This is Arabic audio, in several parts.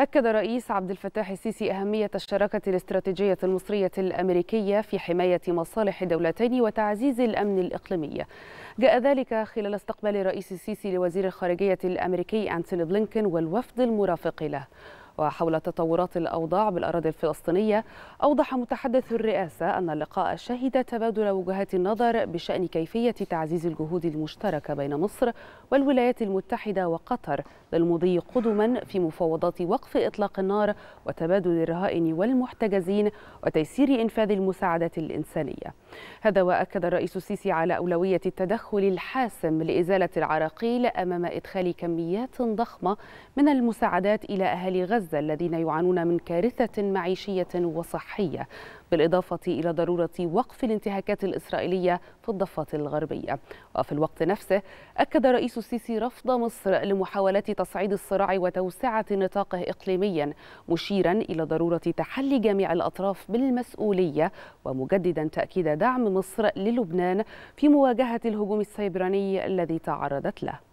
أكد رئيس عبد الفتاح السيسي أهمية الشراكة الاستراتيجية المصرية الأمريكية في حماية مصالح الدولتين وتعزيز الأمن الإقليمي جاء ذلك خلال استقبال رئيس السيسي لوزير الخارجية الأمريكي أنتوني بلينكن والوفد المرافق له وحول تطورات الأوضاع بالأراضي الفلسطينية أوضح متحدث الرئاسة أن اللقاء شهد تبادل وجهات النظر بشأن كيفية تعزيز الجهود المشتركة بين مصر والولايات المتحدة وقطر للمضي قدما في مفاوضات وقف إطلاق النار وتبادل الرهائن والمحتجزين وتيسير إنفاذ المساعدات الإنسانية هذا وأكد الرئيس السيسي على أولوية التدخل الحاسم لإزالة العراقيل أمام إدخال كميات ضخمة من المساعدات إلى أهالي غزة غزة الذين يعانون من كارثة معيشية وصحية بالإضافة إلى ضرورة وقف الانتهاكات الإسرائيلية في الضفة الغربية وفي الوقت نفسه أكد رئيس السيسي رفض مصر لمحاولات تصعيد الصراع وتوسعة نطاقه إقليميا مشيرا إلى ضرورة تحلي جميع الأطراف بالمسؤولية ومجددا تأكيد دعم مصر للبنان في مواجهة الهجوم السيبراني الذي تعرضت له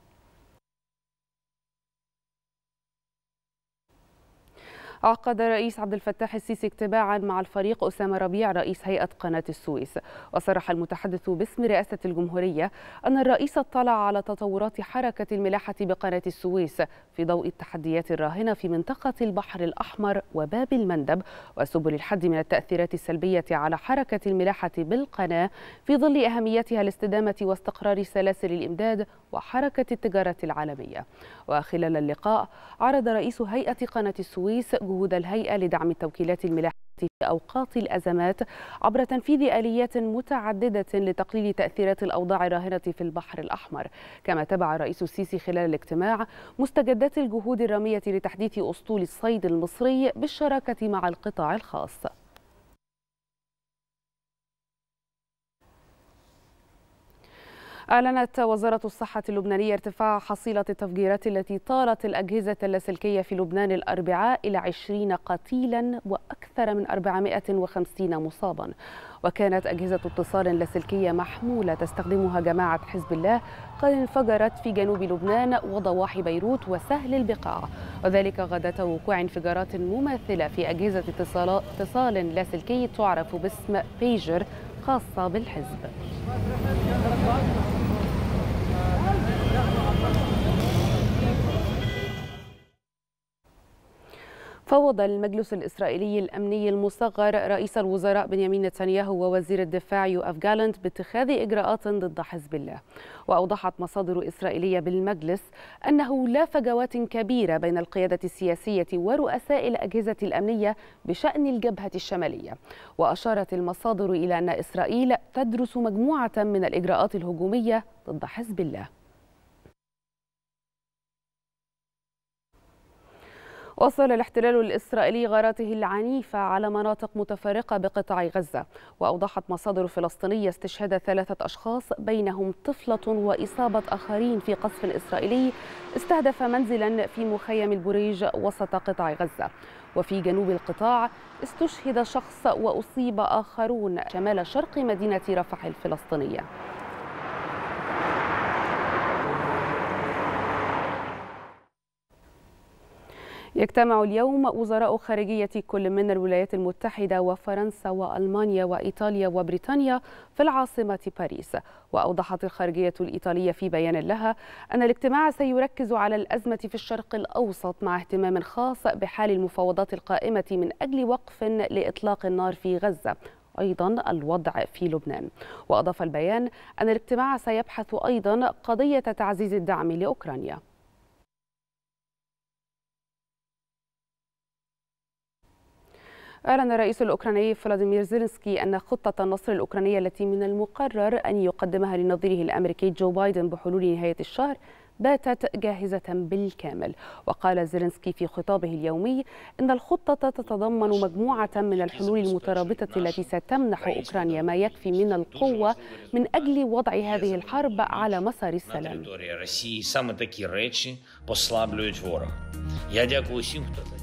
عقد رئيس عبد الفتاح السيسي اجتماعا مع الفريق أسامة ربيع رئيس هيئة قناة السويس وصرح المتحدث باسم رئاسة الجمهورية أن الرئيس اطلع على تطورات حركة الملاحة بقناة السويس في ضوء التحديات الراهنة في منطقة البحر الأحمر وباب المندب وسبل الحد من التأثيرات السلبية على حركة الملاحة بالقناة في ظل أهميتها لاستدامة واستقرار سلاسل الإمداد وحركة التجارة العالمية وخلال اللقاء عرض رئيس هيئة قناة السويس جهود الهيئة لدعم التوكيلات الملاحية في أوقات الأزمات عبر تنفيذ آليات متعددة لتقليل تأثيرات الأوضاع الراهنة في البحر الأحمر كما تبع الرئيس السيسي خلال الاجتماع مستجدات الجهود الرامية لتحديث أسطول الصيد المصري بالشراكة مع القطاع الخاص أعلنت وزارة الصحة اللبنانية ارتفاع حصيلة التفجيرات التي طارت الأجهزة اللاسلكية في لبنان الأربعاء إلى 20 قتيلا وأكثر من 450 مصابا وكانت أجهزة اتصال لاسلكية محمولة تستخدمها جماعة حزب الله قد انفجرت في جنوب لبنان وضواحي بيروت وسهل البقاع وذلك غداة وقوع انفجارات مماثلة في أجهزة اتصال لاسلكي تعرف باسم بيجر خاصة بالحزب فوض المجلس الإسرائيلي الأمني المصغر رئيس الوزراء بنيامين نتنياهو ووزير الدفاع اف جالنت باتخاذ إجراءات ضد حزب الله وأوضحت مصادر إسرائيلية بالمجلس أنه لا فجوات كبيرة بين القيادة السياسية ورؤساء الأجهزة الأمنية بشأن الجبهة الشمالية وأشارت المصادر إلى أن إسرائيل تدرس مجموعة من الإجراءات الهجومية ضد حزب الله واصل الاحتلال الإسرائيلي غاراته العنيفة على مناطق متفرقة بقطاع غزة وأوضحت مصادر فلسطينية استشهاد ثلاثة أشخاص بينهم طفلة وإصابة آخرين في قصف إسرائيلي استهدف منزلا في مخيم البريج وسط قطاع غزة وفي جنوب القطاع استشهد شخص وأصيب آخرون شمال شرق مدينة رفح الفلسطينية يجتمع اليوم وزراء خارجية كل من الولايات المتحدة وفرنسا وألمانيا وإيطاليا وبريطانيا في العاصمة باريس وأوضحت الخارجية الإيطالية في بيان لها أن الاجتماع سيركز على الأزمة في الشرق الأوسط مع اهتمام خاص بحال المفاوضات القائمة من أجل وقف لإطلاق النار في غزة أيضا الوضع في لبنان وأضاف البيان أن الاجتماع سيبحث أيضا قضية تعزيز الدعم لأوكرانيا أعلن الرئيس الأوكراني فلاديمير زيلنسكي أن خطة النصر الأوكرانية التي من المقرر أن يقدمها لنظيره الأمريكي جو بايدن بحلول نهاية الشهر باتت جاهزة بالكامل وقال زيلنسكي في خطابه اليومي إن الخطة تتضمن مجموعة من الحلول المترابطة التي ستمنح أوكرانيا ما يكفي من القوة من أجل وضع هذه الحرب على مسار السلام